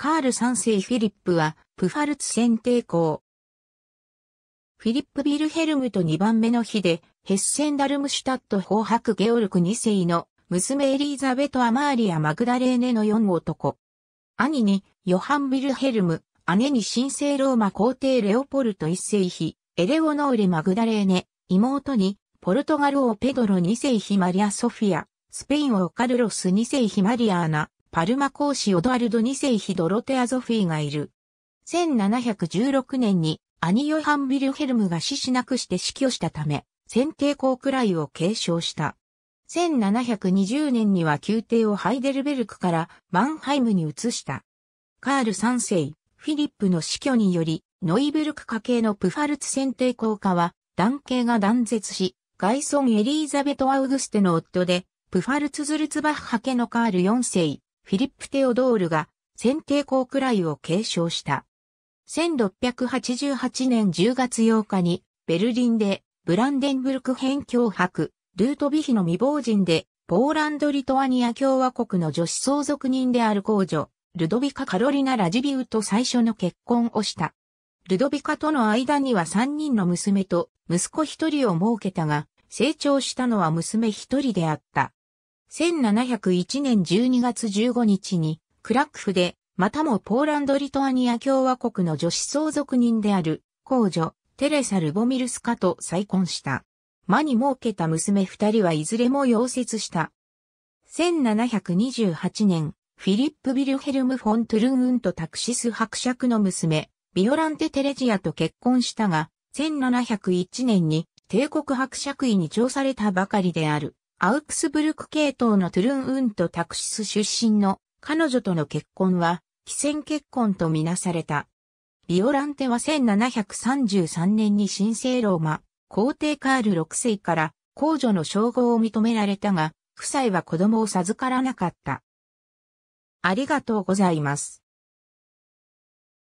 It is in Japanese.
カール3世フィリップは、プファルツ先抵抗。フィリップ・ビルヘルムと2番目の日で、ヘッセンダルムシュタット法ク・ゲオルク2世の娘エリーザベト・アマーリア・マグダレーネの4男。兄に、ヨハン・ビルヘルム、姉に神聖ローマ皇帝レオポルト1世妃、エレオノーレ・マグダレーネ、妹に、ポルトガル王ペドロ2世妃マリア・ソフィア、スペイン王カルロス2世妃マリアーナ、パルマ公使オドアルド2世ヒドロテア・ゾフィーがいる。1716年に兄ヨハン・ビルヘルムが死しなくして死去したため、選定校くらいを継承した。1720年には宮廷をハイデルベルクからマンハイムに移した。カール3世、フィリップの死去により、ノイブルク家系のプファルツ選定校家は、男系が断絶し、外孫エリーザベト・アウグステの夫で、プファルツズルツバッハ家のカール4世、フィリップ・テオドールが選定公くらいを継承した。1688年10月8日にベルリンでブランデンブルク編境博、ルートビヒの未亡人でポーランド・リトアニア共和国の女子相続人である公女、ルドビカ・カロリナ・ラジビウと最初の結婚をした。ルドビカとの間には3人の娘と息子1人を設けたが、成長したのは娘1人であった。1701年12月15日に、クラックフで、またもポーランド・リトアニア共和国の女子相続人である、公女、テレサ・ルボミルスカと再婚した。間に設けた娘二人はいずれも溶接した。1728年、フィリップ・ビルヘルム・フォン・トゥルンウンとタクシス伯爵の娘、ビオランテ・テレジアと結婚したが、1701年に帝国伯爵位に調されたばかりである。アウクスブルク系統のトゥルンウントタクシス出身の彼女との結婚は、非戦結婚とみなされた。ビオランテは1733年に神聖ローマ、皇帝カール6世から皇女の称号を認められたが、夫妻は子供を授からなかった。ありがとうございます。